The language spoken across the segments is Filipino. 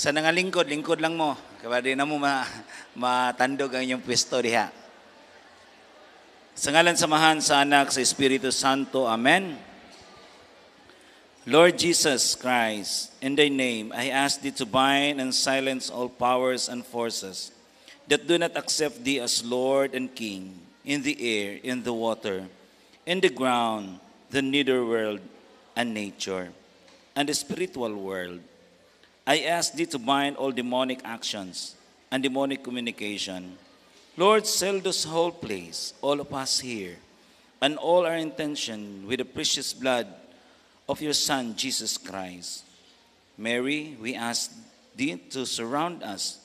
Sa lingkod, lingkod lang mo. Kaya di na mo ma matandog ang inyong pwesto diha. Sa ngalan samahan sa anak, sa Espiritu Santo. Amen. Lord Jesus Christ, in thy name, I ask thee to bind and silence all powers and forces that do not accept thee as Lord and King in the air, in the water, in the ground, the nether world, and nature, and the spiritual world. I ask thee to bind all demonic actions and demonic communication. Lord, sell this whole place, all of us here, and all our intention with the precious blood of your Son, Jesus Christ. Mary, we ask thee to surround us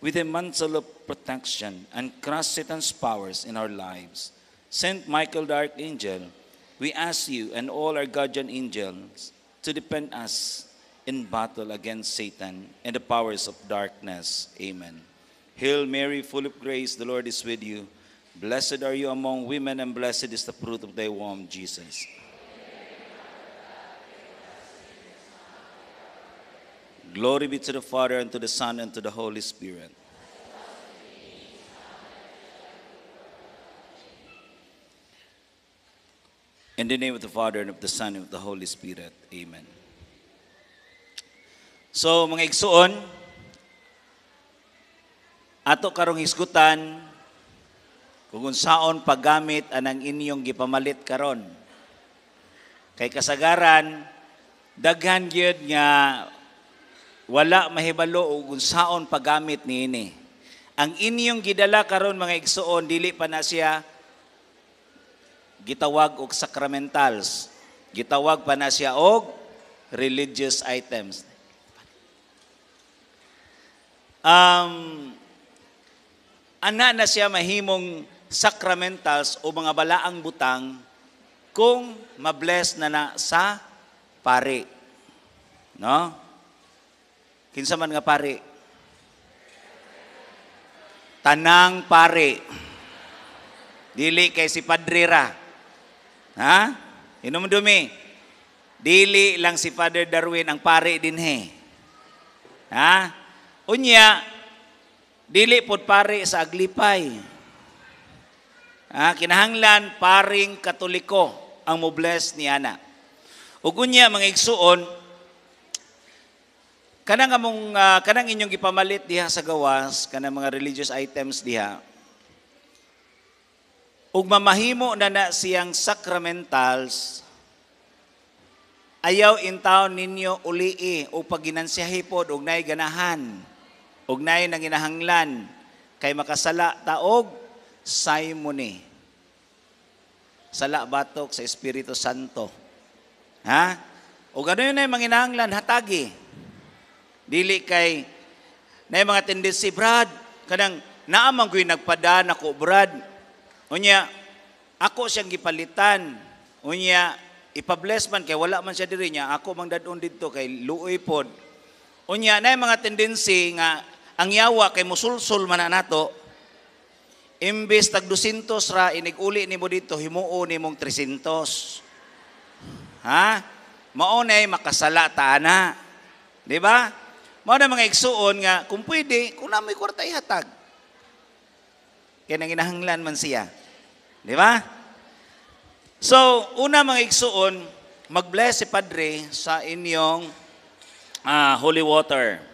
with a mantle of protection and crush Satan's powers in our lives. Saint Michael the Archangel, we ask you and all our guardian angels to defend us in battle against Satan and the powers of darkness. Amen. Hail Mary, full of grace, the Lord is with you. Blessed are you among women, and blessed is the fruit of thy womb, Jesus. Glory be to the Father, and to the Son, and to the Holy Spirit. In the name of the Father, and of the Son, and of the Holy Spirit. Amen. So mga igsuon, ato karong iskutan kung unsaon paggamit anang inyong gipamalit karon. Kay kasagaran daghan gyud nga wala mahibalo og unsaon paggamit niini. Ang inyong gidala karon mga igsuon dili pa na siya gitawag og sacramentals. Gitawag pa na siya og religious items um, ana na siya mahimong sacramentals o mga balaang butang kung mabless na na sa pare. No? Kinsa man nga pare? Tanang pare. Dili kay si Padre ra. Ha? Inom dumi. Dili lang si Father Darwin ang pare din he. Ha? Unya, dili pod pare sa aglipay. Ah, kinahanglan paring katoliko ang mobless ni ana. Ug unya mga igsuon, kanang among uh, ah, kanang inyong gipamalit diha sa gawas kanang mga religious items diha. Ug mamahimo na na siyang sacramentals ayaw intaw ninyo uli'i o paginansyahi pod og nay ganahan ugnay ang ginahanglan kay makasala taog simony. Sala batok sa Espiritu Santo. Ha? O gano'n na yung manginanglan, hatagi. Dili kay, na yung mga tendency, Brad, kanang naamang ko'y nagpadaan ako, Brad. Unya, ako siyang gipalitan. Unya, ipabless man kay wala man siya diri niya, ako mang dadon dito kay luoy pod. Unya, na yung mga tendency nga, ang yawa kay musulsul man nato, imbes tag 200 ra iniguli nimo dito himuo nimong 300. Ha? Mao nay makasala ta na. Di ba? Mao na mga igsuon nga kung pwede kun na may kwarta ihatag. Kay nanginahanglan man siya. Di ba? So, una mga igsuon, mag-bless si Padre sa inyong uh, holy water.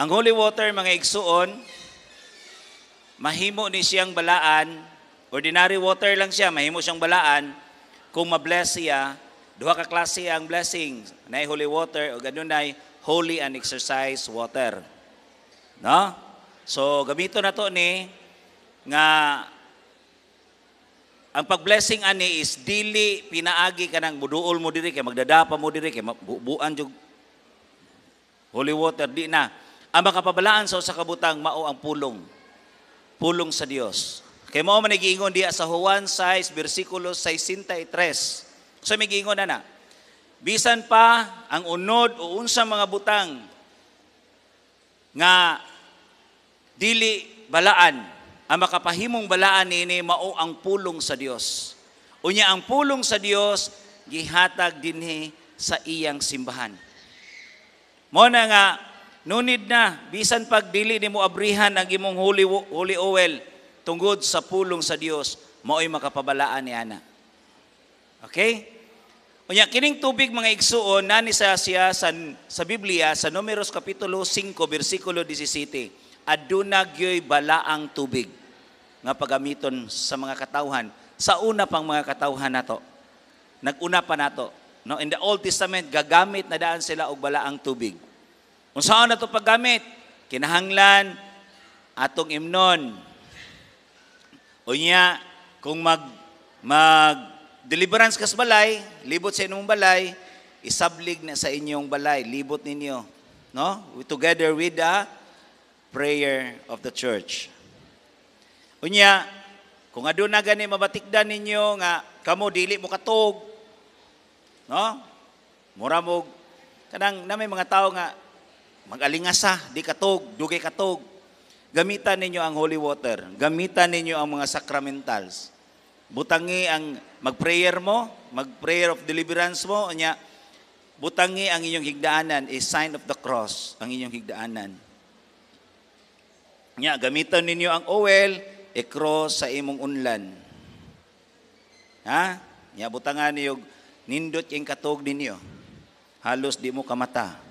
Ang holy water, mga igsuon, mahimo ni siyang balaan, ordinary water lang siya, mahimo siyang balaan, kung mabless siya, duha ka klase ang blessing, na holy water, o ganun ay holy and exercise water. No? So, gamito na to ni, nga, ang pagblessing ani is dili pinaagi ka ng buduol mo diri kay magdadapa mo diri kay buuan jug holy water di na ang makapabalaan sa usa ka mao ang pulong. Pulong sa Dios. Kay mao man giingon diya sa Juan 6 bersikulo 63. So may giingon na na. Bisan pa ang unod o unsa mga butang nga dili balaan ang makapahimong balaan nini mao ang pulong sa Dios. Unya ang pulong sa Dios gihatag dinhi sa iyang simbahan. Mo na nga No need na, bisan pag dili nimo abrihan ang imong holy, holy oil tungod sa pulong sa Dios, mao'y makapabalaan ni ana. Okay? Unya kining tubig mga igsuon nani sa siya sa, sa Biblia sa Numeros kapitulo 5 bersikulo 17. Aduna gyoy balaang tubig nga pagamiton sa mga katawhan sa una pang mga katawhan nato. Naguna pa nato. No, in the Old Testament gagamit na daan sila og balaang tubig. Unsaon na to paggamit? Kinahanglan atong imnon. Unya kung mag mag deliverance sa balay, libot sa inyong balay, isablig na sa inyong balay, libot ninyo, no? Together with the prayer of the church. Unya, kung aduna gani mabatikdan ninyo nga kamo dili mo katog, no? Mura mo kanang na may mga tao nga Magalingasa, di katog, dugay katog. Gamitan ninyo ang holy water. Gamitan ninyo ang mga sacramentals. Butangi ang mag-prayer mo, mag-prayer of deliverance mo, nya, butangi ang inyong higdaanan is sign of the cross, ang inyong higdaanan. Nya, gamitan ninyo ang oil, i-cross sa imong unlan. Ha? Nya, butangan niyo, nindot yung katog ninyo. Halos di mo kamata.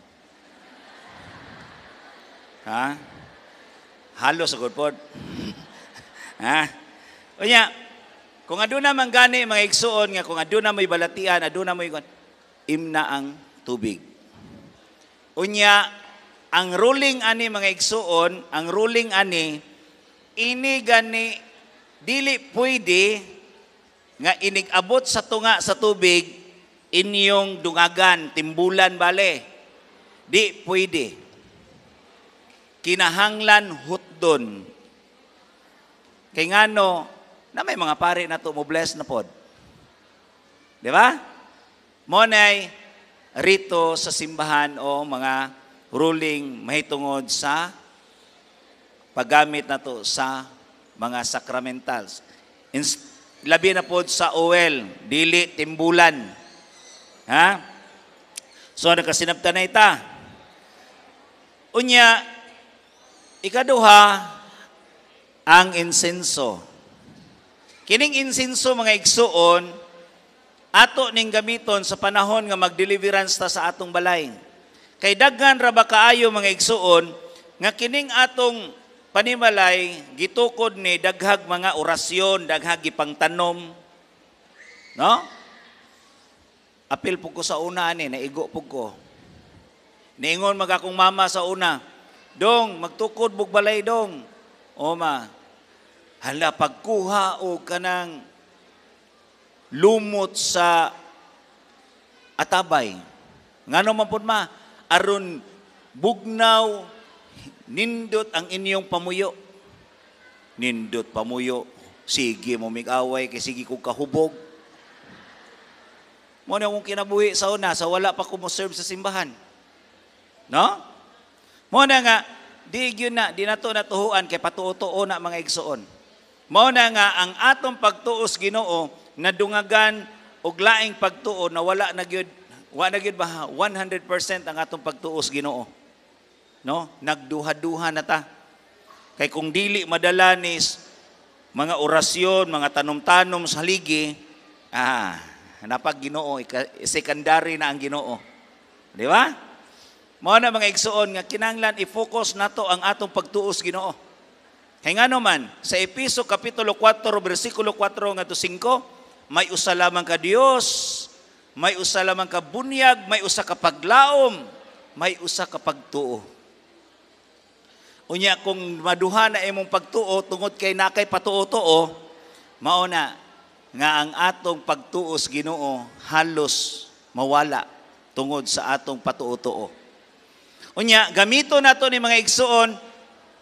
Ha? Halos agad po. ha? O niya, kung aduna man gani mga igsuon nga kung aduna mo'y balatian, aduna mo'y imna ang tubig. Unya, ang ruling ani mga igsuon, ang ruling ani, ini gani, dili pwede nga inigabot sa tunga sa tubig inyong dungagan, timbulan bale. Di pwede kinahanglan hutdon. Kay ngano, na may mga pare na to mo bless na pod. Di ba? Monay, rito sa simbahan o mga ruling mahitungod sa paggamit na to sa mga sacramentals. Inst- labi na pod sa OL, dili, timbulan. Ha? So, nakasinapta na ita. Unya, Ikaduha, ang insenso. Kining insenso mga igsuon, ato ning gamiton sa panahon nga magdeliverance ta sa atong balay. Kay daghan ra ba kaayo mga igsuon nga kining atong panimalay gitukod ni daghag mga orasyon, daghag gipangtanom. No? Apil pug ko sa una ani, naigo pug ko. Niingon mag akong mama sa una, Dong, magtukod bugbalay dong. Oma, hala pagkuha o kanang lumot sa atabay. Ngano man pud ma aron bugnaw nindot ang inyong pamuyo. Nindot pamuyo. Sige mo mig-away kay sige kog kahubog. Mo na akong kinabuhi sa una sa wala pa ko mo serve sa simbahan. No? Mo na nga di na dinato na natuhuan kay patuo-tuo na mga igsuon. Mo na nga ang atong pagtuos Ginoo nadungagan og laing pagtuo na wala na gyud wala na gyud ba 100% ang atong pagtuos Ginoo. No? Nagduha-duha na ta. Kay kung dili madalanis mga orasyon, mga tanom-tanom sa ligi, ah, napag Ginoo, secondary na ang Ginoo. Di ba? Mao na mga igsuon nga kinahanglan i-focus nato ang atong pagtuos Ginoo. Kay ngano man sa Episo kapitulo 4 bersikulo 4 ngadto 5 may usa lamang ka Dios, may usa lamang ka bunyag, may usa ka paglaom, may usa ka pagtuo. Unya kung maduha na imong pagtuo tungod kay nakay patuo-tuo, mao na nga ang atong pagtuos Ginoo halos mawala tungod sa atong patuo-tuo. Unya, gamito nato ni mga igsuon,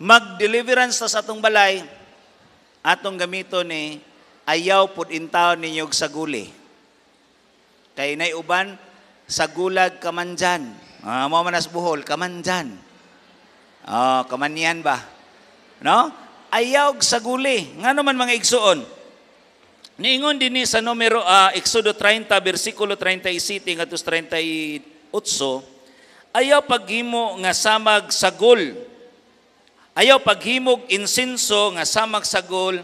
mag-deliverance sa atong balay, atong gamito ni ayaw pud intaw ninyo sa guli. Kay nay uban sa gulag kamanjan. Ah, mao manas buhol kamanjan. Oh, kamanyan ba? No? Ayaw sa guli. Ngano man mga igsuon? Niingon din ni sa numero uh, Exodo 30 bersikulo 37 ngadto 38 Ayaw paghimo nga samag sagol. Ayaw paghimog insinso nga samag sagol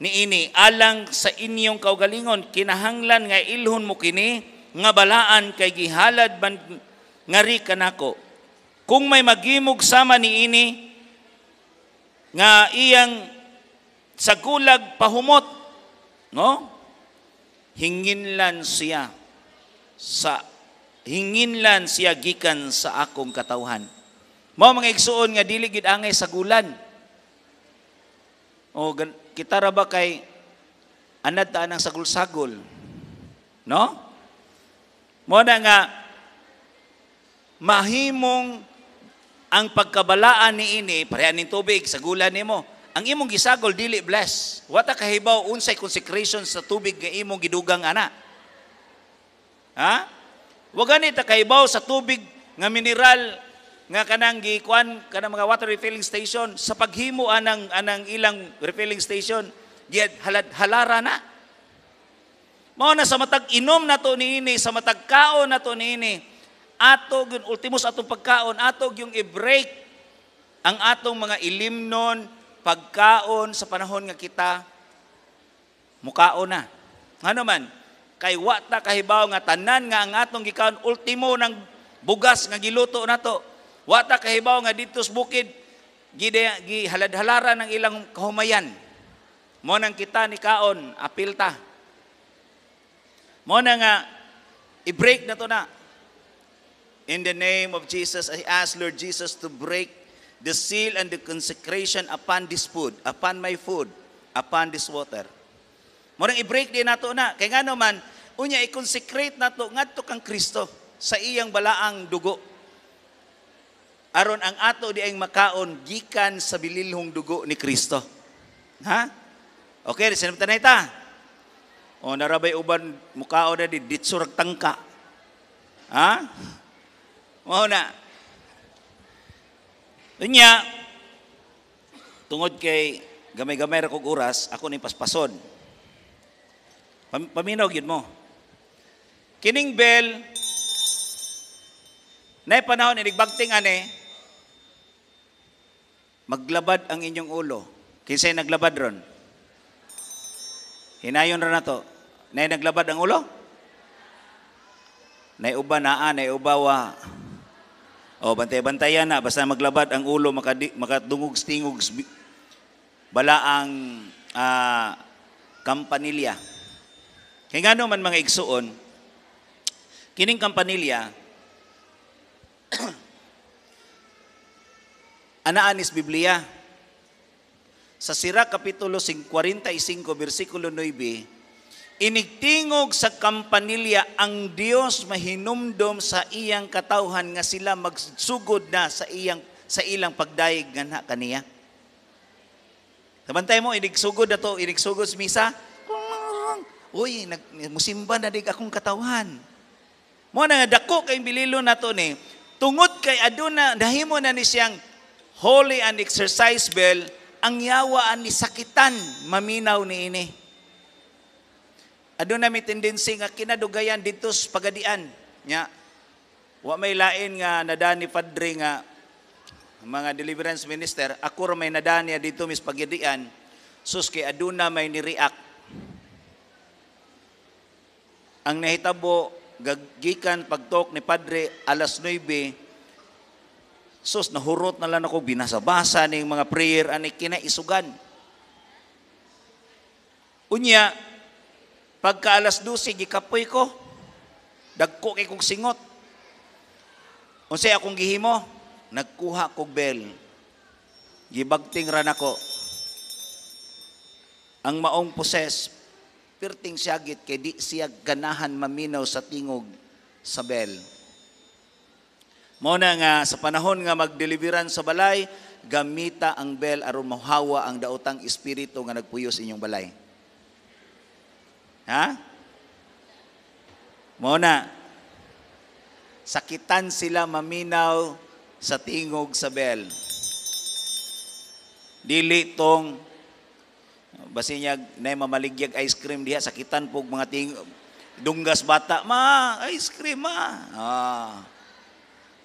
niini alang sa inyong kaugalingon kinahanglan nga ilhon mo kini nga balaan kay gihalad man nga ri kanako. Kung may magimog sama niini nga iyang sagulag pahumot, no? Hinginlan siya sa hinginlan siya gikan sa akong katawhan. Mao mga igsuon nga dili gid angay sa gulan. O kita ra ba kay anad ta nang sagol-sagol. No? Mo na nga mahimong ang pagkabalaan ni ini pareha ning tubig sa gulan nimo. Ang imong gisagol dili bless. ta kahibaw unsay consecration sa tubig nga imong gidugang ana. Ha? Wa gani ta kaibaw sa tubig nga mineral nga kanang gikuan kanang mga water refilling station sa paghimo anang anang ilang refilling station gid halad halara na. Mao na sa matag inom nato niini, sa matag kaon nato niini. Ato gyud ultimos ato pagkaon, ato yung i-break ang atong mga ilimnon, pagkaon sa panahon nga kita mukaon na. Ano man, kay wa ta kahibaw nga tanan nga ang atong gikaon ultimo ng bugas nga giluto nato. Wa ta kahibaw nga dito sa bukid gide gihalad-halara ng ilang kahumayan. Mo nang kita ni kaon apilta. Mo na nga ah, i-break na to na. In the name of Jesus, I ask Lord Jesus to break the seal and the consecration upon this food, upon my food, upon this water. Murang i-break din nato na. Kaya nga naman, unya i-consecrate nato ngadto kang Kristo sa iyang balaang dugo. Aron ang ato di ay makaon gikan sa bililhong dugo ni Kristo. Ha? Okay, sinabtan na ita. O narabay uban mukao na di ditsurag tangka. Ha? Mao na. Unya tungod kay gamay-gamay ra kog oras, ako ni paspason. Paminaw gyud mo. Kining bell, na panahon, inigbagting ane, maglabad ang inyong ulo. Kinsay naglabad ron? Hinayon ron na Nay naglabad ang ulo? Nay uba naa, ah, nay ubawa. O, bantay-bantayan na. Ah. Basta maglabad ang ulo, makadungog-stingog. Bala ang uh, kampanilya. Kaya nga naman mga igsuon, Kining kampanilya, anaan Biblia. Sa Sira Kapitulo 45, versikulo 9, Inigtingog sa kampanilya ang Dios mahinumdom sa iyang katauhan nga sila magsugod na sa iyang sa ilang pagdayeg nga kaniya. Samantay mo, inigsugod na to, inigsugod sa misa. Uy, nagmusimba na dig akong katauhan. Mo na nga dako kay bililo nato ni tungod kay aduna nahimo na ni siyang holy and exercise bell ang yawa ni sakitan maminaw ni ini. Aduna may tendency nga kinadugayan dito sa pagadian. Nya, wa may lain nga nadani padre nga mga deliverance minister, ako ra may nadani dito mis pagadian. Sus kay aduna may ni-react. Ang nahitabo gikan pagtok ni Padre alas 9, sus, nahurot na lang ako, binasa-basa ning mga prayer, ani kinaisugan. Unya, pagka alas 12, gikapoy ko, dagko kay kong singot. Unsay akong gihimo, nagkuha kog bell. Gibagting ra nako Ang maong possess Pirting siyagit kay di siya ganahan maminaw sa tingog sa bell. Muna nga, sa panahon nga magdeliveran sa balay, gamita ang bell aron mahawa ang daotang espiritu nga nagpuyos inyong balay. Ha? Muna, sakitan sila maminaw sa tingog sa bell. Dili tong Basinyag na mamaligyag ice cream diha sakitan pug mga ting dunggas bata ma ice cream ma. Ah.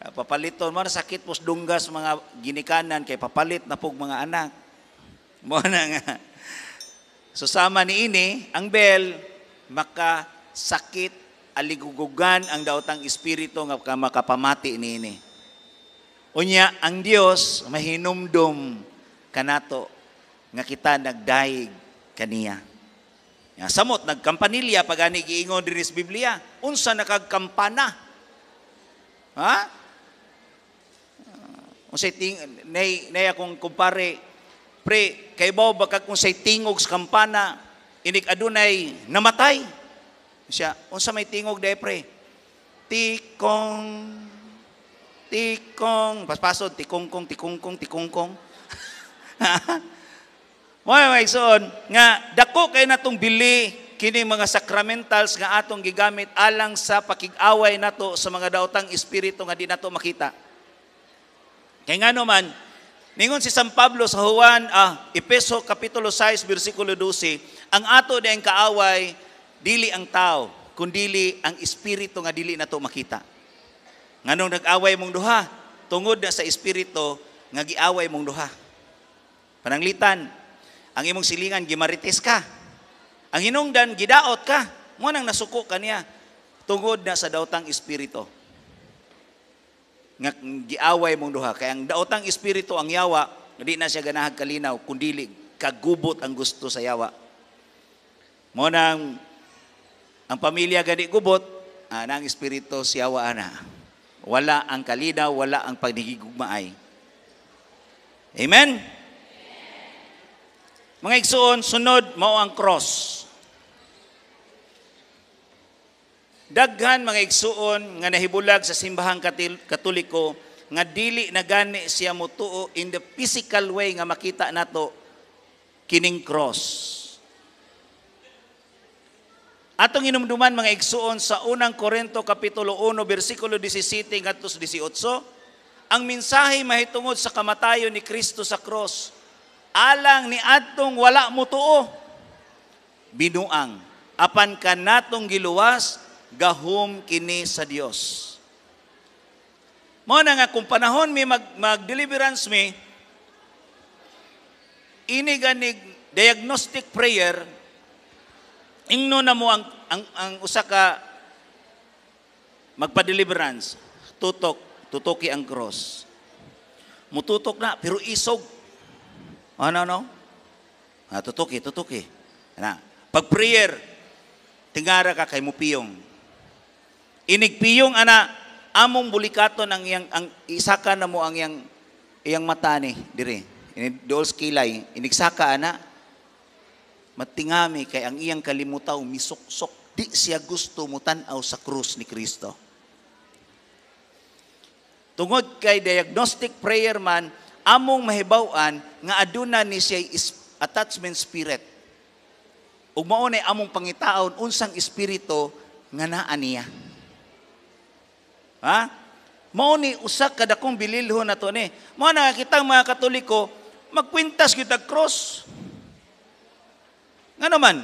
ah papaliton man sakit pus dunggas mga ginikanan kay papalit na pug mga anak. Mo na nga. Susama ni ini ang bell maka sakit aligugugan ang daotang espiritu nga makapamati ni ini. Unya ang Dios mahinumdum kanato nga kita nagdaig kaniya. Ya, samot, nagkampanilya, pagani giingon din sa Biblia, unsa nakagkampana. Ha? Uh, unsa ting nay nay akong kumpare, pre, kay bao baka kung say tingog sa kampana, inig adunay namatay. Siya, unsa may tingog dai pre? Tikong tikong paspasod tikong tikong kong kong tikong kong. Mo may igsoon nga dako kay natong bili kini mga sacramentals nga atong gigamit alang sa pakig-away nato sa mga daotang espiritu nga di nato makita. Kay ngano man ningon si San Pablo sa Juan ah, Epeso kapitulo 6 bersikulo 12 ang ato dayang kaaway dili ang tao kundili ang espiritu nga dili nato makita. Nga Nganong nag-away mong duha tungod na sa espiritu nga giaway mong duha. Pananglitan, ang imong silingan, gimarites ka. Ang hinungdan, gidaot ka. Mo nang nasuko kaniya Tungod na sa daotang espiritu. Nga giaway mong duha. kay ang daotang espiritu, ang yawa, hindi na siya ganahag kalinaw, kundi kagubot ang gusto sa yawa. Mo nang ang pamilya gani gubot, ah, ang si yawa ana. Wala ang kalinaw, wala ang panigigugmaay. Amen? Mga igsuon, sunod mao ang cross. Daghan mga igsuon nga nahibulag sa simbahang katoliko nga dili na gani siya mutuo in the physical way nga makita nato kining cross. Atong inumduman mga igsuon sa unang Korinto kapitulo 1 bersikulo 17 ngadto 18 ang mensahe mahitungod sa kamatayon ni Kristo sa cross alang ni atong wala mo tuo. Binuang, apan kanatong giluwas, gahum kini sa Dios. Mo na nga kung panahon mi mag, mag deliverance mi ini ganig diagnostic prayer ingno na mo ang ang, ang usa ka magpa-deliverance tutok tutoki ang cross. Mututok na pero isog ano, ano? Ah, tutuki, tutuki. Ano? Pag prayer, tingara ka kay mupiyong. Inigpiyong, ana, among bulikato ang, yang, ang isaka na mo ang yang, yang mata ni, dire. Dool skilay, inigsaka, ana, matingami kay ang iyang kalimutaw misuksok di siya gusto mo tanaw sa krus ni Kristo. Tungod kay diagnostic prayer man, among mahibawan nga aduna ni siya attachment spirit. Ug mao nay among pangitaon unsang espiritu nga naa niya. Ha? Mao ni usa ka dakong bililho nato ni. Mao nakakita kita mga Katoliko magkwintas kita cross. Nga naman,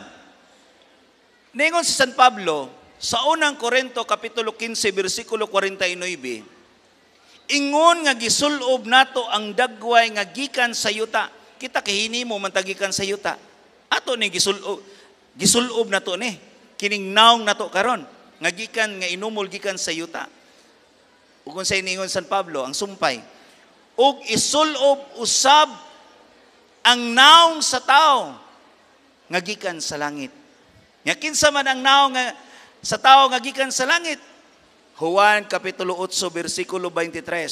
Ningon si San Pablo sa unang Korento kapitulo 15 bersikulo 49 Ingon nga gisulob nato ang dagway nga gikan sa yuta. Kita kahini mo man sa yuta. Ato ni gisulob gisulob nato ni. Kining naong nato karon nga gikan nga inumol gikan sa yuta. Ug sa iningon San Pablo ang sumpay. Ug isulob usab ang naong sa tao nga gikan sa langit. Nga kinsa man ang naong nga sa tao nga gikan sa langit, Juan Kapitulo 8, versikulo 23,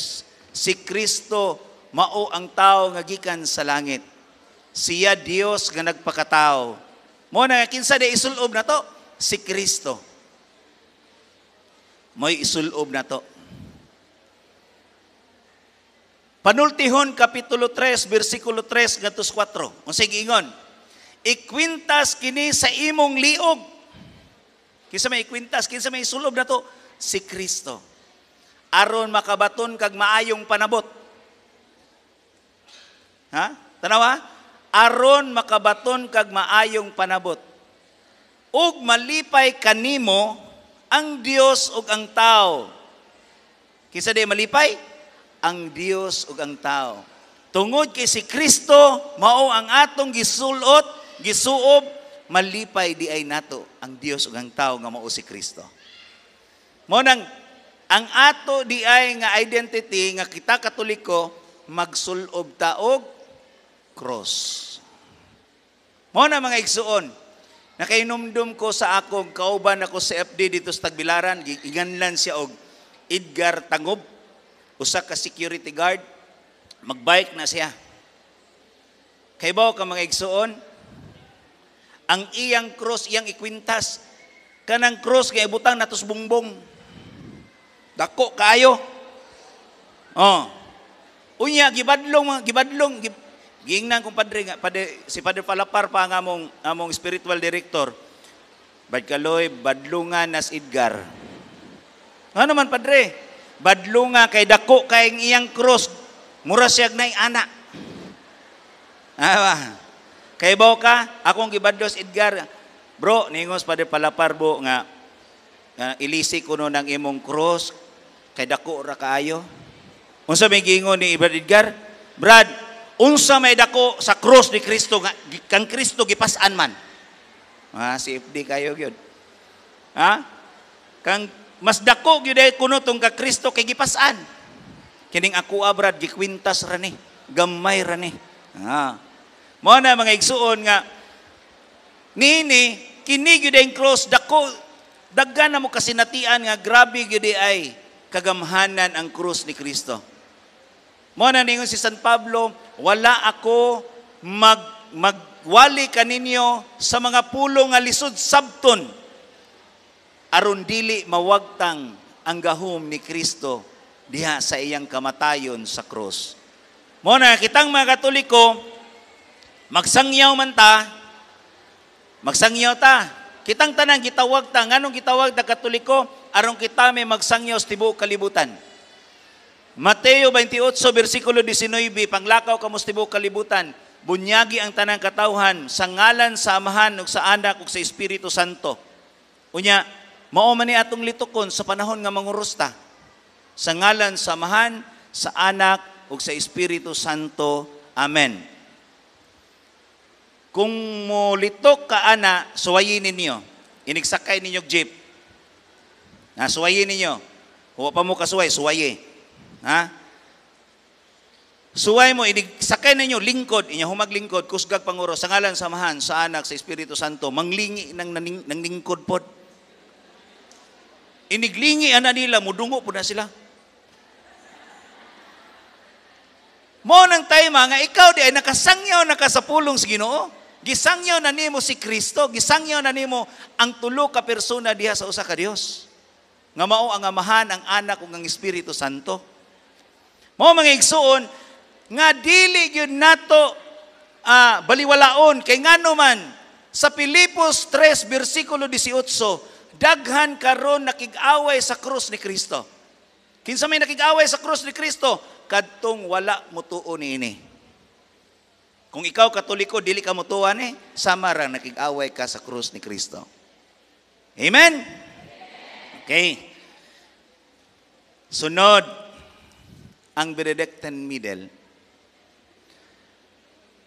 Si Kristo mao ang tao nga gikan sa langit. Siya Dios nga nagpakatao. Mo na kinsa di isulob na to? Si Kristo. Mo'y isulob na to. Panultihon, Kapitulo 3, versikulo 3, gatos 4. Kung sige ingon, Ikwintas kini sa imong liog. Kinsa may ikwintas, kinsa may isulob na to? si Kristo. Aron makabaton kag maayong panabot. Ha? Tanawa? Aron makabaton kag maayong panabot. Ug malipay kanimo ang Dios ug ang tao. Kinsa di malipay? Ang Dios ug ang tao. Tungod kay si Kristo mao ang atong gisulot, gisuob, malipay di ay nato ang Dios ug ang tao nga mao si Kristo. Mo nang ang ato di ay nga identity nga kita katoliko magsulob ta og cross. Mo na mga igsuon, nakainumdum ko sa akong kauban ako sa FD dito sa Tagbilaran, iganlan siya og Edgar Tangob, usa ka security guard, magbike na siya. Kaybaw ka mga igsuon, ang iyang cross, iyang ikwintas, kanang cross kay butang natos bumbong. Dako kayo. Oh. Unya gibadlong gibadlong gib, gingnan kong padre nga pade, si Padre Palapar pa nga among among spiritual director. Badkaloy badlungan nas Edgar. Ano man padre? Badlunga kay dako kay iyang cross. Mura siyag nay anak. Ah, kay baw ka akong gibadlos Edgar. Bro, ningos Padre Palapar bo nga uh, ilisi kuno ng imong cross kay dako ra kaayo. Unsa may gingon ni Brad Edgar? Brad, unsa may dako sa cross ni Kristo nga kang Kristo gipasan man. Ah, CFD kayo gyud. Ha? Kang mas dako gyud ay kuno tong ka Kristo kay gipasan. Kining ako ah, Brad gikwintas ra ni, gamay ra ni. ha Mo na mga igsuon nga nini kini gyud ang cross dako Daggan na mo kasinatian nga grabe gyud ay kagamhanan ang krus ni Kristo. Mo na ningon si San Pablo, wala ako mag magwali kaninyo sa mga pulo nga lisod sabton aron dili mawagtang ang gahom ni Kristo diha sa iyang kamatayon sa krus. Mo na kitang mga Katoliko magsangyaw man ta, magsangyaw ta Kitang tanan gitawag ta nganong gitawag ta Katoliko aron kita may magsangyos tibuok kalibutan. Mateo 28 bersikulo 19 panglakaw kamos tibuok kalibutan bunyagi ang tanang katawhan sa ngalan sa Amahan ug sa Anak ug sa Espiritu Santo. Unya mao man ni atong litukon sa panahon nga mangurusta sa ngalan sa Amahan sa Anak ug sa Espiritu Santo. Amen. Kung mulitok ka ana, suwayin niyo. Inigsakay ninyo jeep. Na suwayin ninyo. Huwa pa mo kasuway, suwaye. Ha? Suway mo, inigsakay ninyo lingkod, inya humaglingkod, kusgag panguro, sa ngalan, samahan, sa anak, sa Espiritu Santo, manglingi ng, ng, ng lingkod pod. Iniglingi ana nila, mudungo po na sila. Mo nang tayo nga ikaw di ay nakasangyaw nakasapulong sa Ginoo. Gisangyaw na nimo si Kristo, gisangyaw na nimo ang tulo ka persona diha sa usa ka Dios. Nga mao ang amahan, ang anak ug ang Espiritu Santo. Mao mga igsuon nga dili gyud nato uh, baliwalaon kay ngano man sa Pilipos 3 bersikulo 18 daghan karon nakig-away sa krus ni Kristo. Kinsa may nakig-away sa krus ni Kristo? Kadtong wala mutuo niini. Kung ikaw katoliko, dili ka mutuan eh, sama ra nakig-away ka sa krus ni Kristo. Amen? Okay. Sunod, ang Benedictine Middle.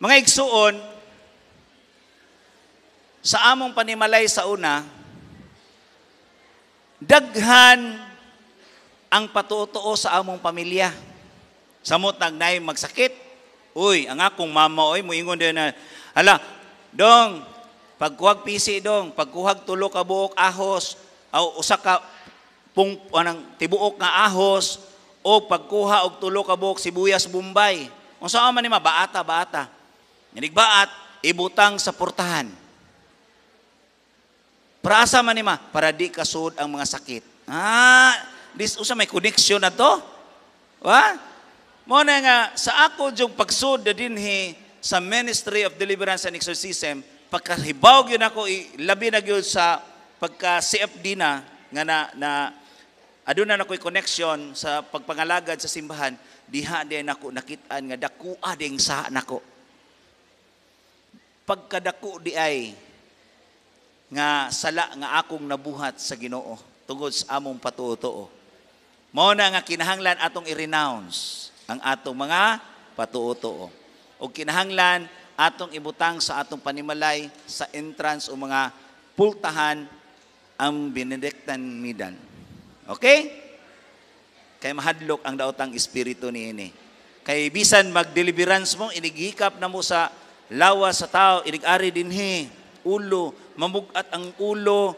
Mga igsuon, sa among panimalay sa una, daghan ang patuotoo sa among pamilya. Samot nagnay magsakit, Uy, ang akong mama, oy, muingon din na, hala, dong, pagkuhag pisi dong, pagkuhag tulo ka buok ahos, o usa ka pung, anang, tibuok nga ahos, o pagkuha og tulo ka buok sibuyas Bombay. Kung saan man ni baata, baata. Nanigbaat, ibutang sa portahan. Para asa man ni para di kasud ang mga sakit. Ah, this usa may connection na to. Wa? Mo na nga sa ako jung pagsud dinhi sa Ministry of Deliverance and Exorcism, pagkahibaw gyud ako labi na gyud sa pagka CFD na nga na, na aduna na koy connection sa pagpangalagad sa simbahan, diha din ako nakitaan nga dakua ding sa nako. Pagkadako di ay nga sala nga akong nabuhat sa Ginoo tungod sa among patuo-tuo. na nga kinahanglan atong i-renounce ang atong mga patuo-tuo. O kinahanglan, atong ibutang sa atong panimalay sa entrance o mga pultahan ang Benedictan Midan. Okay? Kay mahadlok ang daotang espiritu ni ini. Kay bisan magdeliverance mo, inigikap na mo sa lawa sa tao, inigari dinhi, ulo, mamugat ang ulo,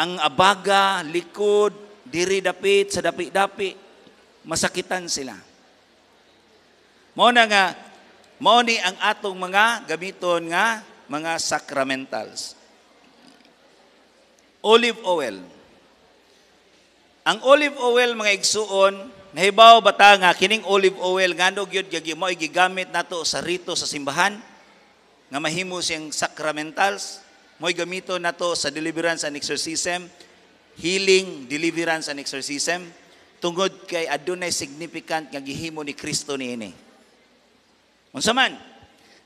ang abaga, likod, diri dapit, sa dapit-dapit, masakitan sila. Mao na nga mao ni ang atong mga gamiton nga mga sacramentals. Olive oil. Ang olive oil mga igsuon nahibaw bata nga kining olive oil ngano gyud gyagi mo gigamit nato sa rito sa simbahan nga mahimo siyang sacramentals mo gamito nato sa deliverance and exorcism, healing, deliverance and exorcism tungod kay adunay significant nga gihimo ni Kristo niini. Unsa man?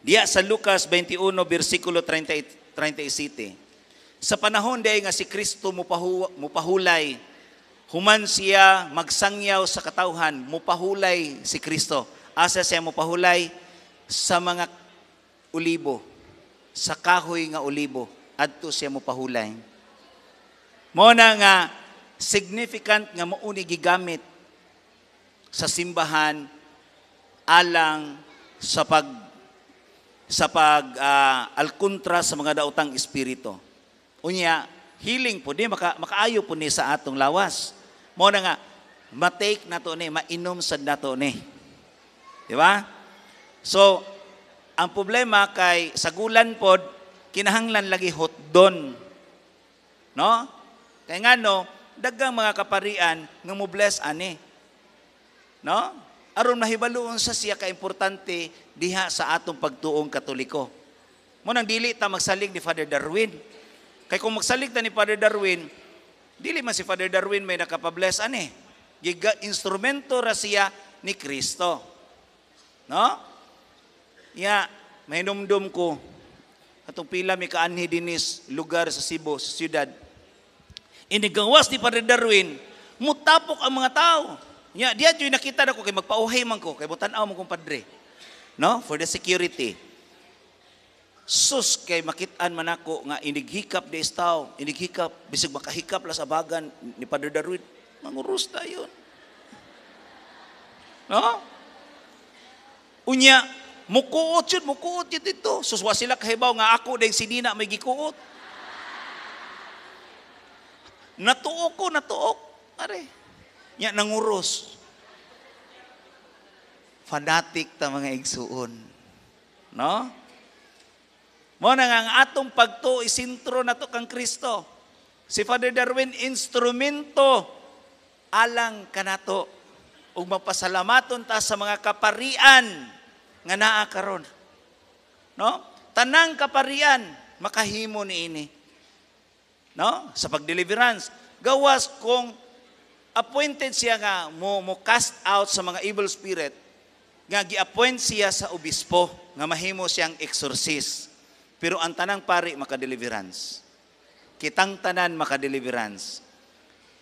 Diya sa Lucas 21 bersikulo 30, 37. Sa panahon day nga si Kristo mupahu, mupahulay human siya magsangyaw sa katawhan, mupahulay si Kristo. Asa siya mupahulay sa mga ulibo, sa kahoy nga ulibo adto siya mupahulay. Mo na nga significant nga mauni gigamit sa simbahan alang sa pag sa pag uh, alkontra sa mga daotang espirito. Unya, healing po di maka, makaayo po ni sa atong lawas. Mo na nga matake na to ni, mainom sad na to ni. Di ba? So, ang problema kay sagulan pod kinahanglan lagi hot don. No? Kay ngano daghang mga kaparian nga mo bless ani. No? aron mahibaloon sa siya ka importante diha sa atong pagtuong katoliko. Mo nang dili ta magsalig ni Father Darwin. Kay kung magsalig ta ni Father Darwin, dili man si Father Darwin may nakapabless ani. Giga instrumento ra siya ni Kristo. No? Ya, yeah, mahinumdum ko atong pila mi kaanhi dinis lugar sa Cebu, sa siyudad. Inigawas ni Padre Darwin, mutapok ang mga tao. Nya, dia diya dyan nakita na ko, kay magpauhay man ko, kay butanaw mo kong padre. No? For the security. Sus, kay makitaan man ako nga inighikap di istaw, inighikap, bisig makahikap la sa bagan ni Padre Darwin, mangurus na yun. No? Unya, mukuot yun, mukuot yun dito. Suswa sila kahibaw nga ako dahil sinina Dina may gikuot. Natuok ko, natuok. Are, Nya nanguros. Fanatic ta mga igsuon. No? Mo nang ang atong pagtuo isentro na to kang Kristo. Si Father Darwin instrumento alang kanato ug mapasalamaton ta sa mga kaparian nga naa karon. No? Tanang kaparian makahimo ni ini. No? Sa pagdeliverance gawas kung appointed siya nga mo, mo cast out sa mga evil spirit, nga giappoint siya sa obispo, nga mahimo siyang exorcist. Pero ang tanang pari, makadeliverance. Kitang tanan, makadeliverance.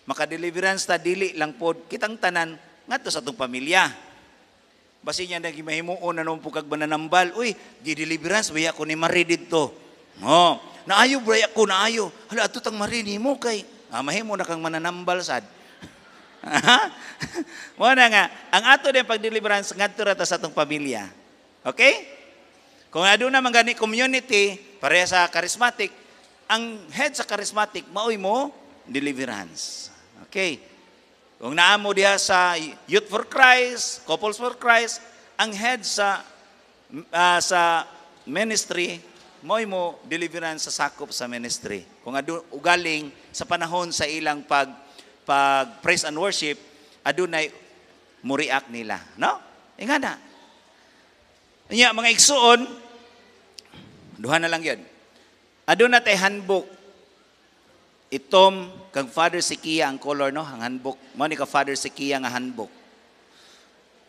Makadeliverance ta, dili lang po, kitang tanan, nga sa atong pamilya. Basi niya nagimahimuon na oh, nung pukag bananambal, uy, gi-deliverance, baya ko ni maridid to. Oh, naayo, baya ako, naayo. Hala, ato tang marini mo kay, ah, mahimo na kang mananambal, sad. Mo na nga, ang ato din pagdeliverance ngadto ra ta sa atong pamilya. Okay? Kung aduna man gani community, pareha sa charismatic, ang head sa charismatic maoy mo deliverance. Okay? Kung naamo diha sa Youth for Christ, Couples for Christ, ang head sa uh, sa ministry mo'y mo deliverance sa sakop sa ministry. Kung adu, ugaling sa panahon sa ilang pag pag praise and worship, adunay muriak nila. No? Inga na. Nya, mga igsuon, duha na lang yun. Aduna tay handbook. Itom, kag Father Sikia ang color, no? Ang handbook. Mao ni ka Father Sikia nga handbook.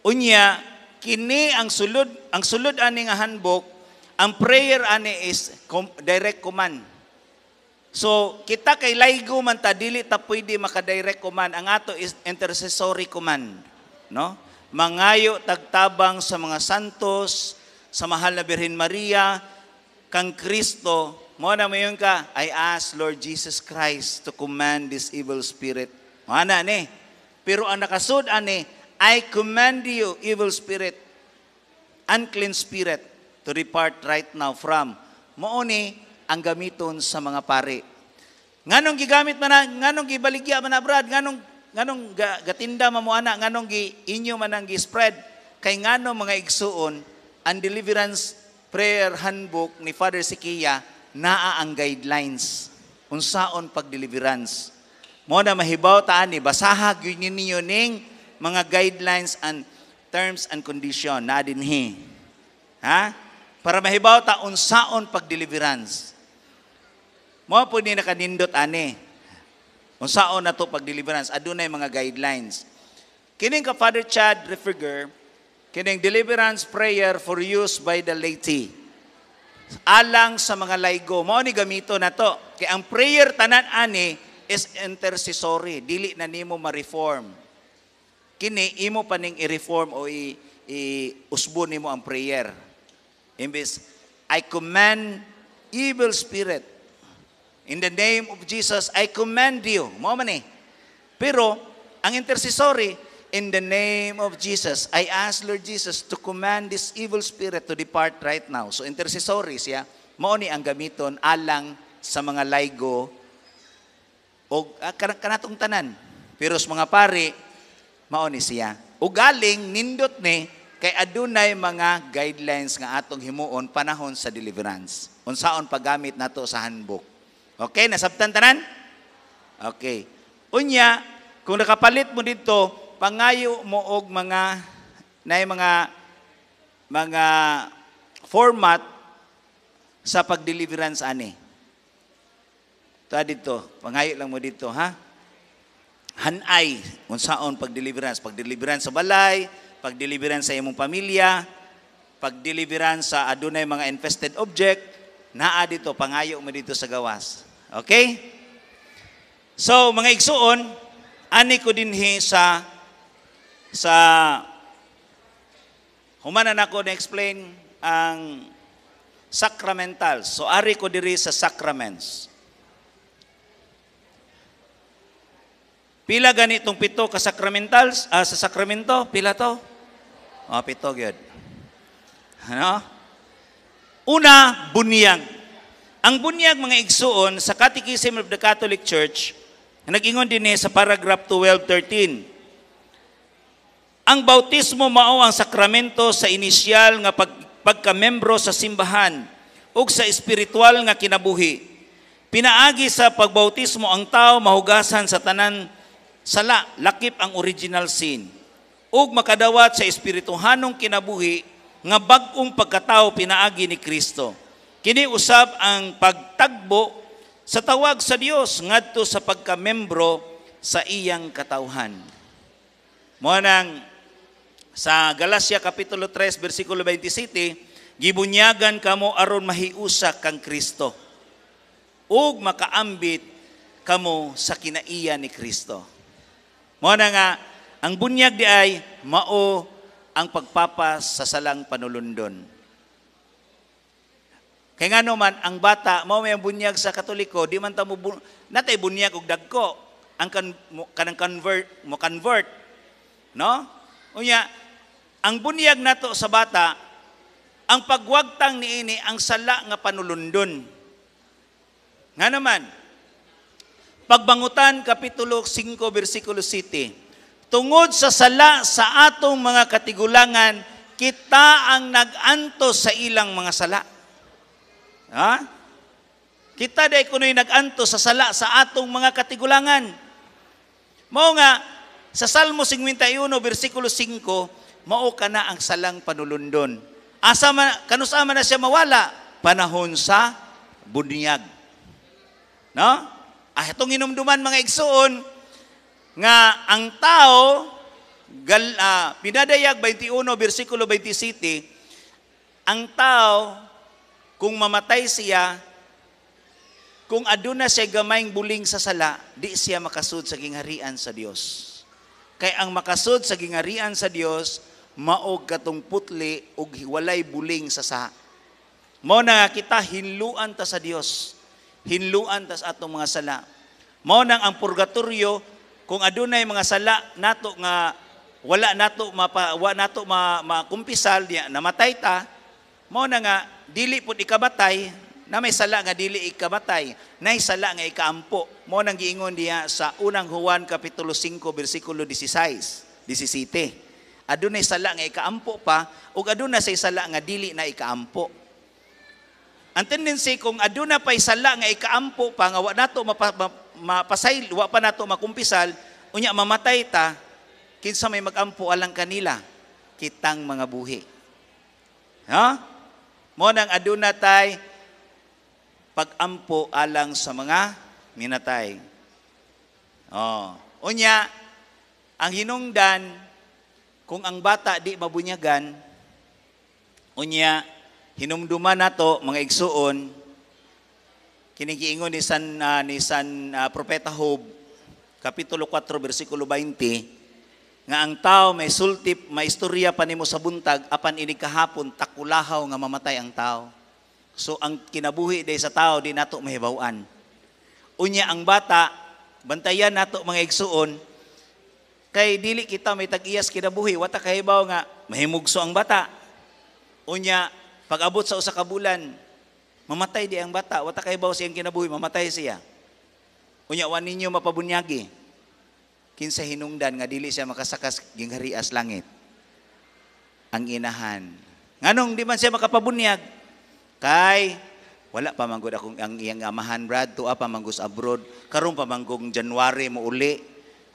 Unya, kini ang sulod, ang sulod ani nga handbook, ang prayer ani is direct command So, kita kay laigo man ta, dili ta pwede makadirect command. Ang ato is intercessory command. No? Mangayo tagtabang sa mga santos, sa mahal na Birhen Maria, kang Kristo, mo na mayon ka, I ask Lord Jesus Christ to command this evil spirit. Mana ni? Pero ang nakasud ani, I command you, evil spirit, unclean spirit, to depart right now from. Mo ni, ang gamiton sa mga pare. Nganong gigamit man nganong gibaligya man abroad nganong nganong ga, gatinda man mo ana, nganong gi inyo man ang gi-spread kay ngano mga igsuon ang deliverance prayer handbook ni Father Sikia naa ang guidelines unsaon pag deliverance. Mo na mahibaw ta ani basaha gyud ninyo ning mga guidelines and terms and condition na dinhi. Ha? Para mahibaw ta unsaon pag deliverance. Mo po ni nakanindot ani. Unsaon na to pag deliverance? Adunay mga guidelines. Kining ka Father Chad Refiger, kining deliverance prayer for use by the laity. Alang sa mga laygo, mao ni gamito na to. Kay ang prayer tanan ani is intercessory, dili na nimo ma-reform. Kini imo pa ning i-reform o i, i usbo nimo ang prayer. Imbes I command evil spirit In the name of Jesus, I command you. Momani. Eh. Pero, ang intercessory, in the name of Jesus, I ask Lord Jesus to command this evil spirit to depart right now. So intercessory siya, mao ni ang gamiton alang sa mga laigo o ah, kanatong tanan. Pero sa mga pari, mao ni siya. Ugaling nindot ni kay adunay mga guidelines nga atong himuon panahon sa deliverance. Unsaon paggamit nato sa handbook. Okay, nasabtan tanan? Okay. Unya, kung nakapalit mo dito, pangayo mo og mga na mga mga format sa pagdeliverance ani. Ta dito, pangayo lang mo dito, ha? Hanay kung saon pagdeliverance, pagdeliverance sa balay, pagdeliverance sa imong pamilya, pagdeliverance sa adunay mga infested object, naa dito pangayo mo dito sa gawas. Okay? So, mga igsuon, ani ko dinhi sa sa humanan ako na explain ang sacramentals. So, ari ko diri sa sacraments. Pila ganitong pito ka sacramentals, ah, sa sakramento, pila to? Oh, pito, good. Ano? Una, bunyag. Ang bunyag mga igsuon sa Catechism of the Catholic Church, nagingon din eh sa paragraph 1213. Ang bautismo mao ang sakramento sa inisyal nga pag, pagkamembro sa simbahan ug sa espiritual nga kinabuhi. Pinaagi sa pagbautismo ang tao mahugasan sa tanan sala, lakip ang original sin ug makadawat sa espirituhanong kinabuhi nga bag-ong pagkatao pinaagi ni Kristo. Kini usab ang pagtagbo sa tawag sa Dios ngadto sa pagkamembro sa iyang katawhan. Mo nang sa Galacia kapitulo 3 bersikulo 27, gibunyagan kamo aron mahiusa kang Kristo ug makaambit kamo sa kinaiya ni Kristo. Mo na nga ang bunyag di ay mao ang pagpapas sa salang panulundon. Kaya nga naman, ang bata, mao may bunyag sa katoliko, di man tamo, bu- natay bunyag og dagko, ang kan, mo, kanang convert, mo convert. No? Unya, ang bunyag nato sa bata, ang pagwagtang niini ang sala nga panulundon. Nga naman, Pagbangutan, Kapitulo 5, versikulo 7. Tungod sa sala sa atong mga katigulangan, kita ang nag-anto sa ilang mga sala. Ha? Kita dai kunoy naganto sa sala sa atong mga katigulangan. Mao nga sa Salmo 51 bersikulo 5, mao ka na ang salang panulundon. Asa man kanusama na siya mawala panahon sa bunyag. No? Ah, itong hinumduman mga igsuon nga ang tao gal, uh, pinadayag 21 bersikulo 27 ang tao kung mamatay siya, kung aduna siya gamayng buling sa sala, di siya makasud sa gingharian sa Dios. Kay ang makasud sa gingharian sa Dios, maog katong putli ug hiwalay buling sa sa. Mao na kita hinluan ta sa Dios. Hinluan ta sa atong mga sala. Mao nang ang purgatorio kung adunay mga sala nato nga wala nato mapa, wa nato ma, makumpisal niya namatay ta mao na nga dili pud ikabatay na may sala nga dili ikabatay na nay sala nga ikaampo mo nang giingon niya sa unang Juan kapitulo 5 bersikulo 16 17 adunay sala nga ikaampo pa ug aduna say sala nga dili na ikaampo ang tendency kung aduna pay sala nga ikaampo pa nga wa nato mapasay wa pa nato makumpisal unya mamatay ta kinsa may magampo alang kanila kitang mga buhi ha huh? Mo nang aduna tay pagampo alang sa mga minatay. Oh, unya ang hinungdan kung ang bata di mabunyagan unya hinumduman nato mga igsuon kinigiingon ni San uh, ni San uh, Propeta Hob kapitulo 4 bersikulo 20 nga ang tao may sultip, may istorya pa nimo sa buntag, apan ini kahapon takulahaw nga mamatay ang tao. So ang kinabuhi day sa tao di nato mahibawan. Unya ang bata, bantayan nato mga igsuon kay dili kita may tag-iyas kinabuhi, wata kahibaw nga mahimugso ang bata. Unya pag-abot sa usa ka bulan, mamatay di ang bata, wata kahibaw siyang kinabuhi, mamatay siya. Unya wa ninyo mapabunyagi kinsa hinungdan nga dili siya makasakas gingharias langit. Ang inahan. Nganong di man siya makapabunyag kay wala pa manggod akong ang iyang amahan Brad tuwa pa manggos abroad karon pa manggong January mo uli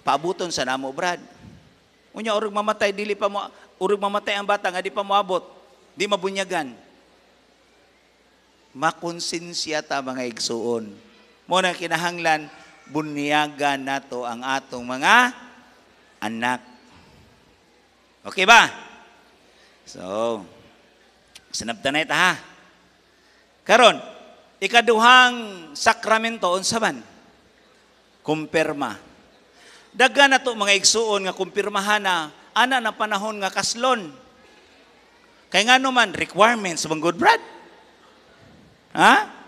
paabuton sa namo Brad unya urog mamatay dili pa mo urog mamatay ang bata nga di pa moabot di mabunyagan makonsensya ta mga igsuon mo na kinahanglan bunyaga nato ang atong mga anak. Okay ba? So, sinabtan na ito ha. Karon, ikaduhang sakramento unsa saban? Kumpirma. Daga na to mga igsuon nga kumpirmahan na ana na panahon nga kaslon. Kay nga naman, ano requirements bang good bread. Ha?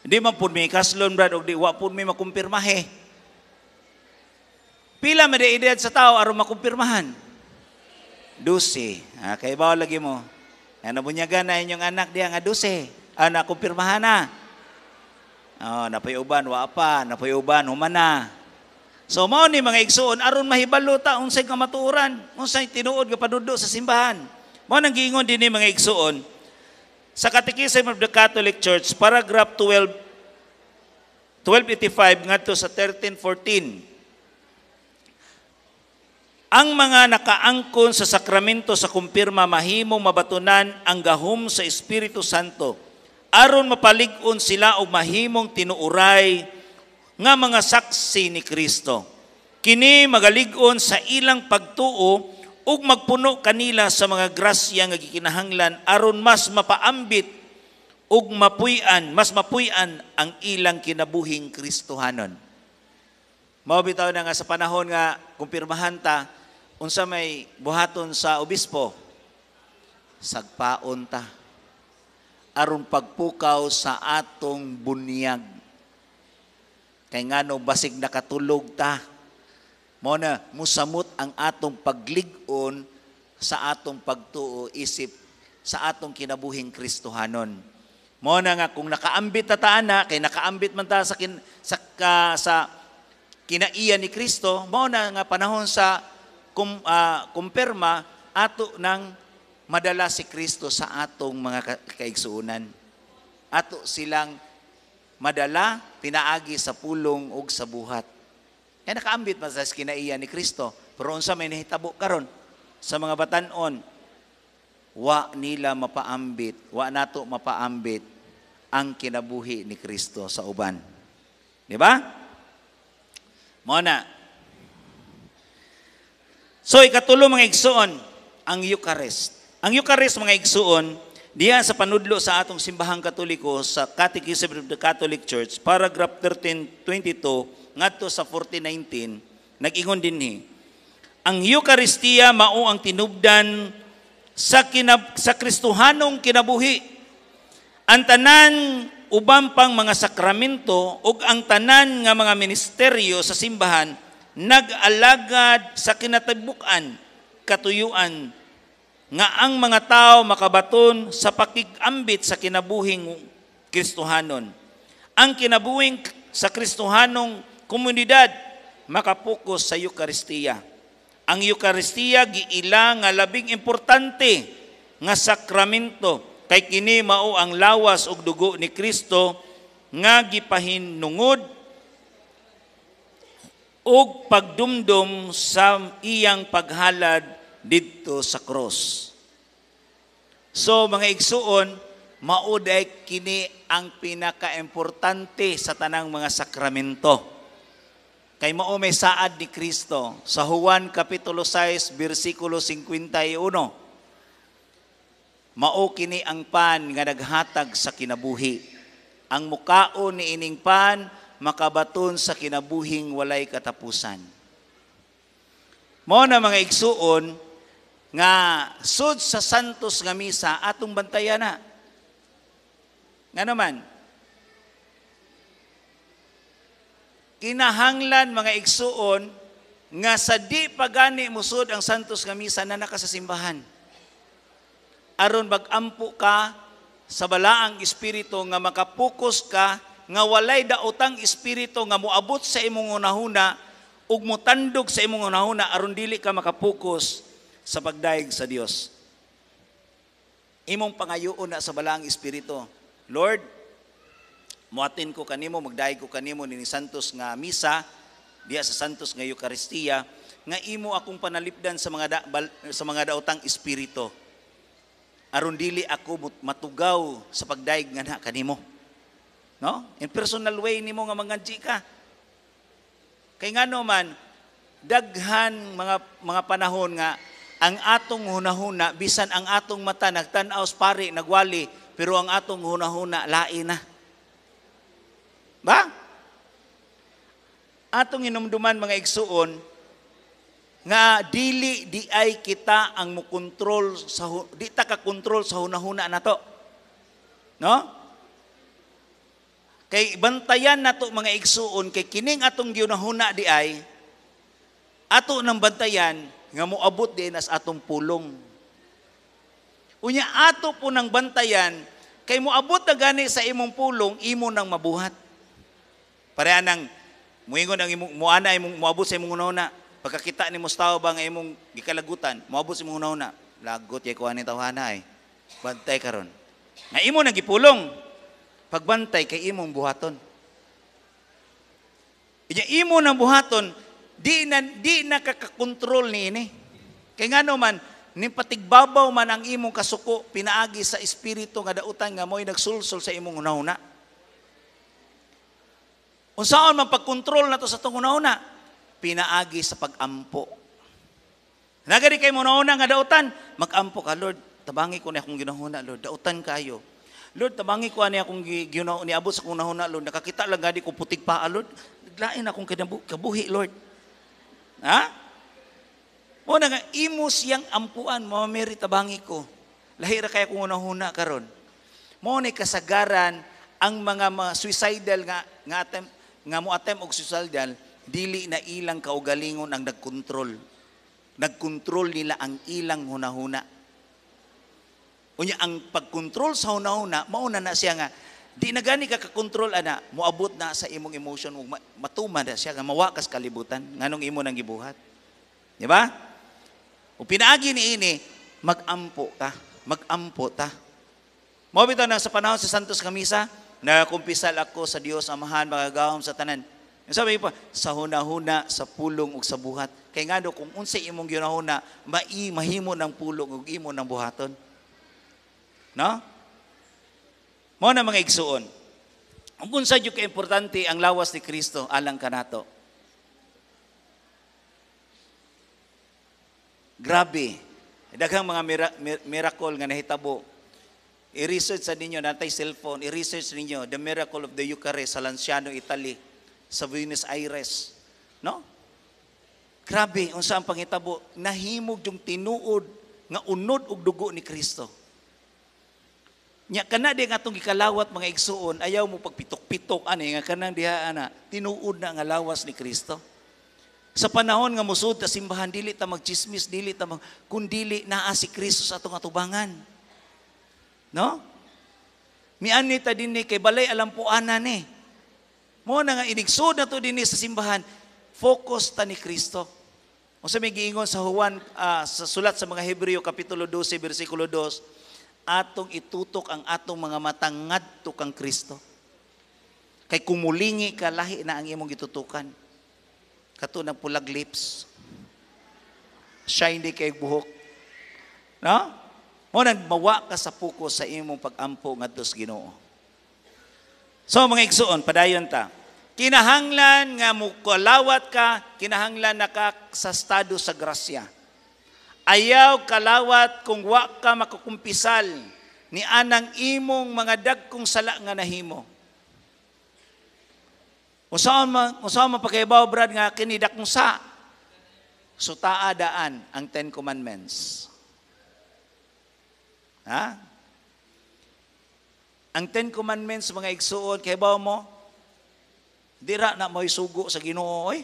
Di man pud mi kaslon brad og di wa pud mi makumpirmahe. Pila man edad sa tao aron makumpirmahan? 12. Ah, kay bawa lagi mo. Ano bunyagan na inyong anak diya nga 12. Ah, nakumpirmahan na. Oh, napayuban wa pa, napayuban humana. So mao ni mga igsuon aron mahibalo ta unsay kamaturan, unsay tinuod nga sa simbahan. Mao nang giingon din ni mga igsuon, sa Catechism of the Catholic Church, paragraph 12, 1285 ngadto sa 1314, ang mga nakaangkon sa sakramento sa kumpirma mahimong mabatunan ang gahom sa Espiritu Santo aron mapalig-on sila og mahimong tinuuray nga mga saksi ni Kristo. Kini magalig-on sa ilang pagtuo ug magpuno kanila sa mga grasya nga gikinahanglan aron mas mapaambit ug mapuy-an mas mapuy-an ang ilang kinabuhing Kristohanon mao bitaw na nga sa panahon nga kumpirmahan ta unsa may buhaton sa obispo sagpaon ta aron pagpukaw sa atong bunyag kay ngano basig nakatulog ta mo na musamot ang atong paglig-on sa atong pagtuo isip sa atong kinabuhing Kristohanon. Mo na nga kung nakaambit ta taana kay nakaambit man ta sa kin, sa ka, sa kinaiya ni Kristo, mo na nga panahon sa kum, uh, kumpirma ato nang madala si Kristo sa atong mga ka- kaigsuunan. Ato silang madala pinaagi sa pulong ug sa buhat. Kaya eh, nakaambit pa sa kinaiya ni Kristo. Pero unsa may nahitabo karon sa mga batanon, wa nila mapaambit, wa nato mapaambit ang kinabuhi ni Kristo sa uban. Di ba? Mo na. So ikatulo mga igsuon, ang Eucharist. Ang Eucharist mga igsuon, diya sa panudlo sa atong simbahang katoliko sa Catechism of the Catholic Church, paragraph 1322, ngadto sa 14:19 nag-ingon dinhi ang Eucharistia mao ang tinubdan sa kinab sa Kristohanong kinabuhi ang tanan ubang pang mga sakramento ug ang tanan nga mga ministeryo sa simbahan nag-alagad sa kinatibuk-an katuyuan nga ang mga tao makabaton sa pakigambit sa kinabuhing Kristohanon. Ang kinabuhing sa Kristohanong komunidad makapokus sa Eukaristiya. Ang Eukaristiya giila nga labing importante nga sakramento kay kini mao ang lawas ug dugo ni Kristo nga gipahinungod ug pagdumdum sa iyang paghalad didto sa cross. So mga igsuon, mauday kini ang pinaka-importante sa tanang mga sakramento. Kay mao may saad ni Kristo sa Juan kapitulo 6 bersikulo 51. Mao kini ang pan nga naghatag sa kinabuhi. Ang mukao ni ining pan makabaton sa kinabuhing walay katapusan. Mao na mga igsuon nga sud sa santos nga misa atong bantayan na. Nga naman, kinahanglan mga igsuon nga sa di pagani musud ang santos nga misa na nakasasimbahan. Aron bagampo ka sa balaang espiritu nga makapokus ka nga walay daotang espiritu nga moabot sa imong unahuna ug mutandog sa imong unahuna aron dili ka makapokus sa pagdayeg sa Dios. Imong pangayoon na sa balaang espiritu. Lord, Muatin ko kanimo, magdayeg ko kanimo ni Santos nga misa, diya sa Santos nga Eucharistia, nga imo akong panalipdan sa mga da, bal, sa mga daotang espirito. Aron dili ako matugaw sa pagdayeg nga na kanimo. No? In personal way nimo nga manganji ka. Kay ngano man daghan mga mga panahon nga ang atong hunahuna bisan ang atong mata nagtan-aw pare nagwali pero ang atong hunahuna lain na. Ba? Atong hinumduman mga igsuon nga dili di ay kita ang mukontrol sa di ta ka kontrol sa hunahuna nato. No? Kay bantayan nato mga igsuon kay kining atong giunahuna di ay ato nang bantayan nga moabot di nas atong pulong. Unya ato po nang bantayan kay moabot na gani sa imong pulong imo nang mabuhat. Pareha nang muingon ang imong muana imong moabot sa imong una pagkakita ni Mustaw ba nga imong gikalagutan, moabot sa imong una Lagot yay kuha ni tawhana ay. Eh. Bantay karon. Nga imo nang gipulong. Pagbantay kay imong buhaton. Iya imo nang buhaton di na di nakakakontrol ni ini. Kay ngano man ning patigbabaw man ang imong kasuko pinaagi sa espiritu nga dautan nga mo'y nagsulsul sa imong unahuna. Kung saan man pagkontrol na to sa itong una-una, pinaagi sa pagampo. Nagari kay mo una nga dautan, magampo ka, Lord, tabangi ko ni akong ginahuna, Lord, dautan kayo. Lord, tabangi ko ani akong ginaw ni sa kung Lord, nakakita lang gadi ko putik pa, Lord, naglain akong kabuhi, Lord. Ha? Mo nga imo siyang ampuan, mamamiri tabangi ko. Lahira kay akong unahuna karon. Mo ni kasagaran ang mga, mga suicidal nga nga attempt nga moatem og social dial dili na ilang kaugalingon ang nagkontrol. Nagkontrol nila ang ilang hunahuna. Unya ang pagkontrol sa hunahuna, mauna na siya nga di na gani ka kakontrol ana, moabot na sa imong emotion ug matuma na siya nga mawakas kalibutan nganong imo nang gibuhat. Di ba? O pinaagi ni ini, magampo ka, magampo ta. Mo bitaw na sa panahon sa Santos Kamisa, Nakumpisal ako sa Dios Amahan, magagahom sa tanan. Yung sabi pa, sa hunahuna, sa pulong ug sa buhat. Kay nga do, kung unsay imong ginahuna, mai, mahimo ng pulong ug imo ng buhaton. No? Mo na mga igsuon. Ang unsa jud ka importante ang lawas ni Kristo alang kanato. Grabe. Daghang mga mira- miracle nga nahitabo I-research sa ninyo, natay cellphone, i-research ninyo, the miracle of the Eucharist sa Lanciano, Italy, sa Buenos Aires. No? Grabe, unsa ang pangitabo, nahimog yung tinuod nga unod og dugo ni Kristo. Nya kana di nga atong gikalawat mga igsuon, ayaw mo pagpitok-pitok ano nga kanang diha ana, tinuod na nga lawas ni Kristo. Sa panahon nga musud ta simbahan dili ta magchismis, dili ta mag kundili naa si Kristo sa atong atubangan. No? Mian ni ta din ni kay balay alam po ana ni. Mo na nga inigsod na to din ni sa simbahan, focus ta ni Kristo. Mo sa may giingon sa Juan uh, sa sulat sa mga Hebreo kapitulo 12 bersikulo 2, atong itutok ang atong mga mata to kang Kristo. Kay kumulingi ka lahi na ang imong gitutukan. Kato ng pulag lips. Siya hindi kay buhok. No? Mo nang mawa ka sa puko sa imong pagampo ngadtos Ginoo. So mga igsuon padayon ta. Kinahanglan nga mukalawat ka, kinahanglan na ka sa estado sa grasya. Ayaw kalawat kung wa ka makakumpisal ni anang imong mga dagkong sala nga nahimo. Usaon man usaon man pagkaibaw brad nga kini dakong sa. Sutaa daan ang 10 commandments. Ha? Ang Ten Commandments, mga igsuod, kay ba mo, dira na mo sugo sa ginoo, eh?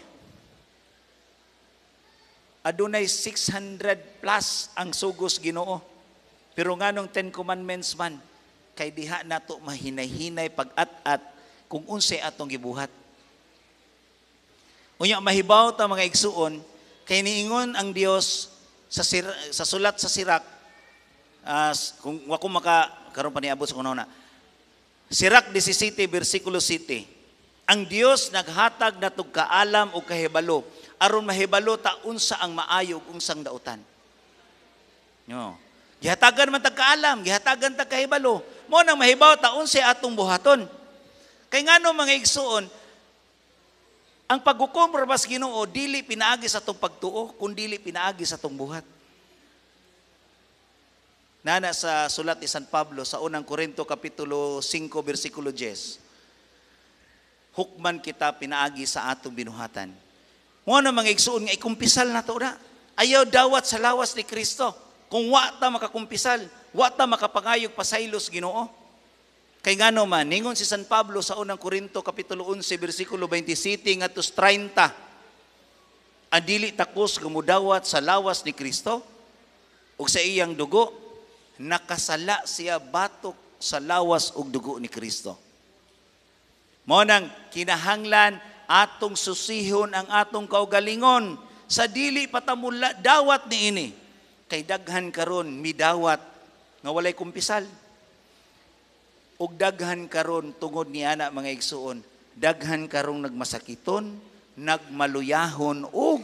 Adunay 600 plus ang sugos ginoo. Pero nga nung Ten Commandments man, kay diha nato mahinahinay pag-at-at kung unsay atong gibuhat. Unya mahibaw ta mga igsuon kay niingon ang Dios sa sir, sa sulat sa Sirak uh, kung ako maka karon pa niabot sa kunona. Sirak 17 bersikulo 7. Ang Dios naghatag natog kaalam o kahibalo aron mahibalo ta unsa ang maayog unsang dautan. No. Gihatagan man tag kaalam, gihatagan tag kahibalo. Mo nang mahibaw ta unsa atong buhaton. Kay ngano mga igsuon, ang paghukom rabas Ginoo dili pinaagi sa atong pagtuo, kundi dili pinaagi sa atong buhat. Nana sa sulat ni San Pablo sa unang Korinto kapitulo 5 bersikulo 10. Hukman kita pinaagi sa atong binuhatan. Mo na mga igsuon nga ikumpisal na to na. Ayaw dawat sa lawas ni Kristo. Kung wa ta makakumpisal, wa ta makapangayog pasaylos Ginoo. Kay ngano man ningon si San Pablo sa unang Korinto kapitulo 11 bersikulo 27 ngadto 30. Adili takos gumudawat sa lawas ni Kristo ug sa iyang dugo nakasala siya batok sa lawas ug dugo ni Kristo. Mo nang kinahanglan atong susihon ang atong kaugalingon sa dili patamula dawat ni ini kay daghan karon midawat nga walay kumpisal ug daghan karon tungod ni ana mga igsuon daghan karong nagmasakiton nagmaluyahon ug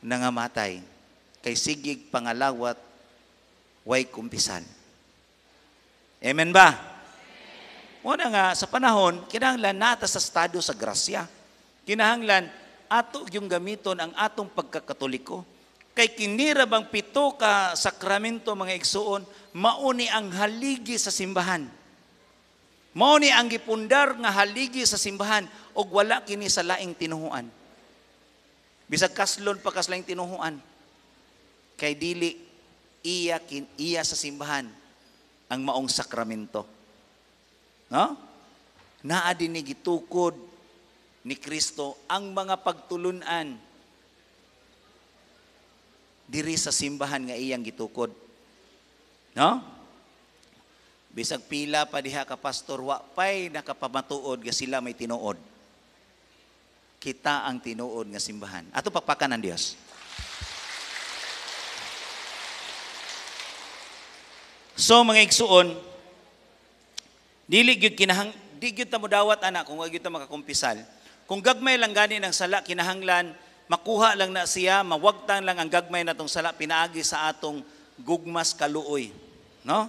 nangamatay kay sigig pangalawat way kumpisan. Amen ba? Muna nga, sa panahon, kinahanglan nata sa estado sa grasya. Kinahanglan, ato yung gamiton ang atong pagkakatoliko. Kay kinira bang pito ka sakramento mga igsuon, mauni ang haligi sa simbahan. Mauni ang gipundar nga haligi sa simbahan og wala kini sa laing tinuhuan. Bisag kaslon pa kaslaing tinuhuan. Kay dili iya, kin, iya sa simbahan ang maong sakramento. No? Naa din gitukod ni Kristo ang mga pagtulunan diri sa simbahan nga iyang gitukod. No? Bisag pila pa diha ka pastor wa pay nakapamatuod nga sila may tinuod. Kita ang tinuod nga simbahan. Ato pagpakanan Dios. So mga igsuon, dili gyud kinahang di gyud ta modawat ana kung wa gyud ta makakumpisal. Kung gagmay lang gani ng sala kinahanglan makuha lang na siya, mawagtan lang ang gagmay natong sala pinaagi sa atong gugmas kaluoy. No?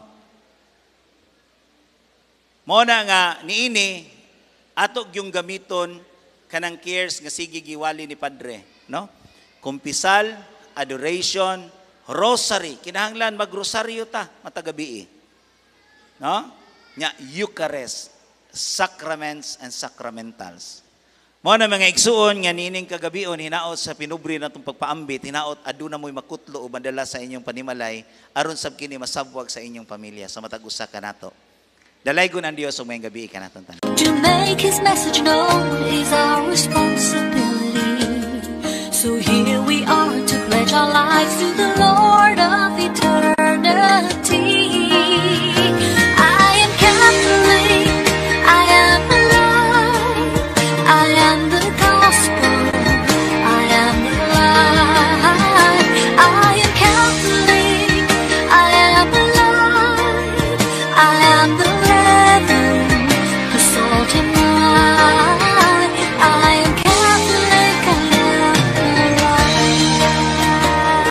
Mo na nga niini ato yung gamiton kanang cares nga sige giwali ni padre, no? Kumpisal, adoration, Rosary. Kinahanglan magrosaryo ta matagabi. Eh. No? Nya Eucharist, sacraments and sacramentals. Mo na mga igsuon nga nining kagabion hinaot sa pinubri natong pagpaambit, hinaot aduna mo'y makutlo o madala sa inyong panimalay aron sab kini masabwag sa inyong pamilya sa matag usa kanato. Dalay gun ang Dios ug may gabi kanaton tanan. To make his message known is our responsibility. So here we are to our lives to the Lord of eternity.